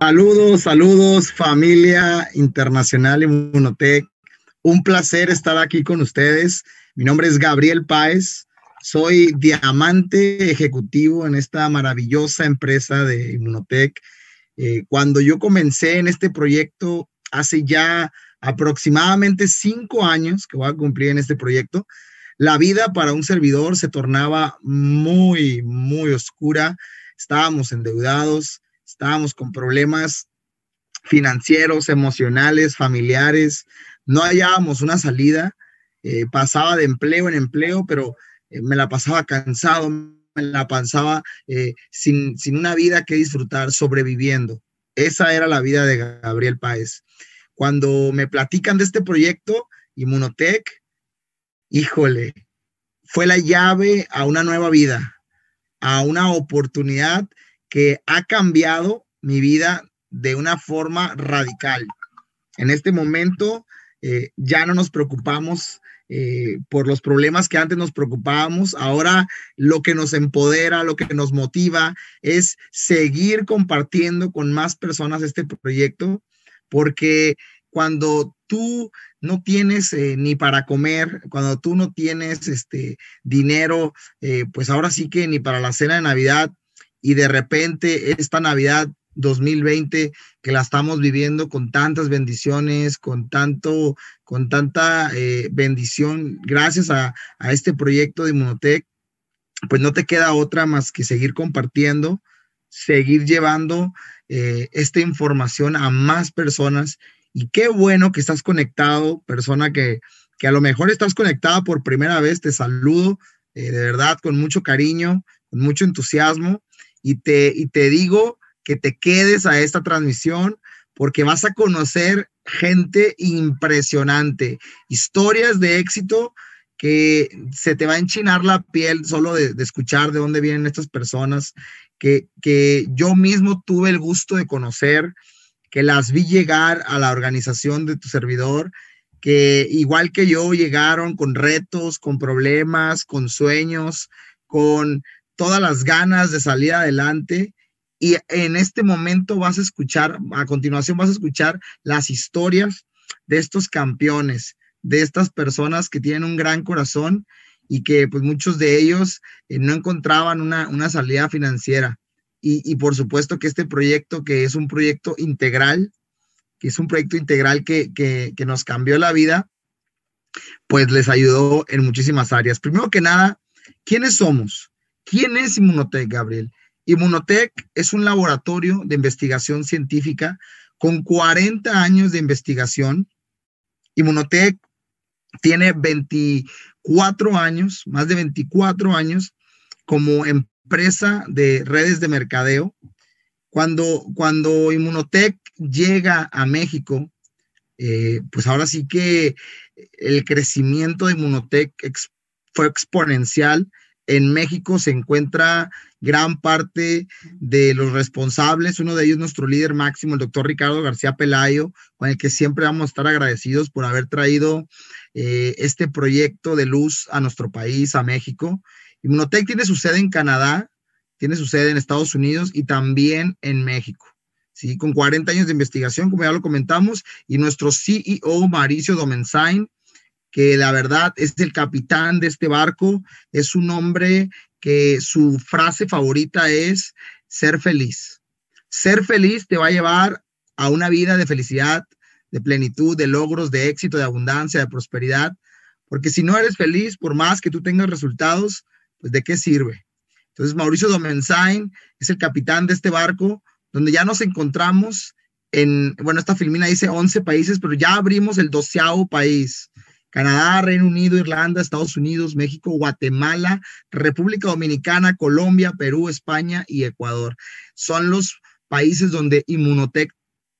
Saludos, saludos familia internacional Inmunotech. Un placer estar aquí con ustedes. Mi nombre es Gabriel Páez. Soy diamante ejecutivo en esta maravillosa empresa de Inmunotech. Eh, cuando yo comencé en este proyecto hace ya aproximadamente cinco años que voy a cumplir en este proyecto, la vida para un servidor se tornaba muy, muy oscura. Estábamos endeudados, estábamos con problemas financieros, emocionales, familiares, no hallábamos una salida, eh, pasaba de empleo en empleo, pero eh, me la pasaba cansado, me la pasaba eh, sin, sin una vida que disfrutar, sobreviviendo. Esa era la vida de Gabriel Páez. Cuando me platican de este proyecto, Inmunotech, híjole, fue la llave a una nueva vida, a una oportunidad que ha cambiado mi vida de una forma radical. En este momento eh, ya no nos preocupamos eh, por los problemas que antes nos preocupábamos. Ahora lo que nos empodera, lo que nos motiva es seguir compartiendo con más personas este proyecto, porque cuando tú no tienes eh, ni para comer, cuando tú no tienes este dinero, pues ahora sí que ni para la cena de Navidad, y de repente esta Navidad 2020 que la estamos viviendo con tantas bendiciones, con tanto, con tanta eh, bendición, gracias a, este proyecto de Inmunotech, pues no te queda otra más que seguir compartiendo, seguir llevando eh, esta información a más personas. Y qué bueno que estás conectado, persona que, a lo mejor estás conectada por primera vez, te saludo eh, de verdad con mucho cariño, con mucho entusiasmo y te, y te digo que te quedes a esta transmisión porque vas a conocer gente impresionante, historias de éxito que se te va a enchinar la piel solo de, escuchar de dónde vienen estas personas, que, que, yo mismo tuve el gusto de conocer, que las vi llegar a la organización de tu servidor, que igual que yo llegaron con retos, con problemas, con sueños, con todas las ganas de salir adelante. Y en este momento vas a escuchar, a continuación vas a escuchar las historias de estos campeones, de estas personas que tienen un gran corazón y que pues muchos de ellos eh, no encontraban una, salida financiera. Y, por supuesto que este proyecto, que es un proyecto integral, que es un proyecto integral que, que nos cambió la vida, pues les ayudó en muchísimas áreas. Primero que nada, ¿quiénes somos? ¿Quién es Inmunotech, Gabriel? Inmunotech es un laboratorio de investigación científica con 40 años de investigación. Inmunotech tiene 24 años, más de 24 años como empresa de redes de mercadeo. Cuando, cuando Inmunotech llega a México, eh, pues ahora sí que el crecimiento de Inmunotech fue exponencial en México se encuentra gran parte de los responsables, uno de ellos nuestro líder máximo, el doctor Ricardo García Pelayo, con el que siempre vamos a estar agradecidos por haber traído eh, este proyecto de luz a nuestro país, a México. Inmunotech tiene su sede en Canadá, tiene su sede en Estados Unidos y también en México. Sí, con 40 años de investigación, como ya lo comentamos, y nuestro CEO Mauricio Domensain, que la verdad es el capitán de este barco, es un hombre que su frase favorita es ser feliz. Ser feliz te va a llevar a una vida de felicidad, de plenitud, de logros, de éxito, de abundancia, de prosperidad, porque si no eres feliz, por más que tú tengas resultados, pues de qué sirve. Entonces, Mauricio Domensain es el capitán de este barco, donde ya nos encontramos en, bueno, esta filmina dice 11 países, pero ya abrimos el doceavo país. Canadá, Reino Unido, Irlanda, Estados Unidos, México, Guatemala, República Dominicana, Colombia, Perú, España y Ecuador. Son los países donde Inmunotech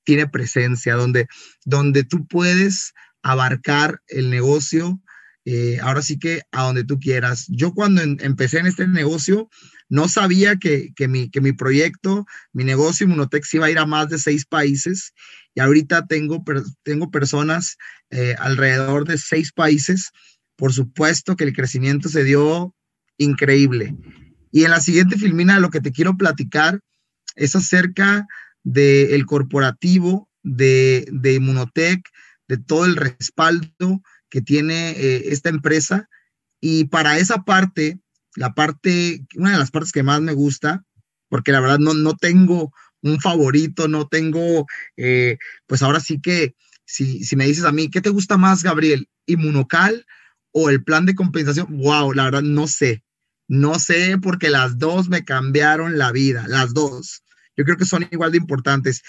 tiene presencia, donde, donde tú puedes abarcar el negocio eh, ahora sí que a donde tú quieras. Yo cuando em, empecé en este negocio, no sabía que, que, mi, proyecto, mi negocio se iba a ir a más de seis países y ahorita tengo, tengo personas eh, alrededor de seis países. Por supuesto que el crecimiento se dio increíble. Y en la siguiente filmina lo que te quiero platicar es acerca del corporativo, de, de Inmunotech, de todo el respaldo que tiene eh, esta empresa. Y para esa parte, la parte, una de las partes que más me gusta, porque la verdad no, no tengo un favorito, no tengo, eh, pues ahora sí que, si, si me dices a mí, ¿qué te gusta más, Gabriel? ¿Inmunocal o el plan de compensación? Wow, la verdad no sé. No sé porque las dos me cambiaron la vida, las dos. Yo creo que son igual de importantes.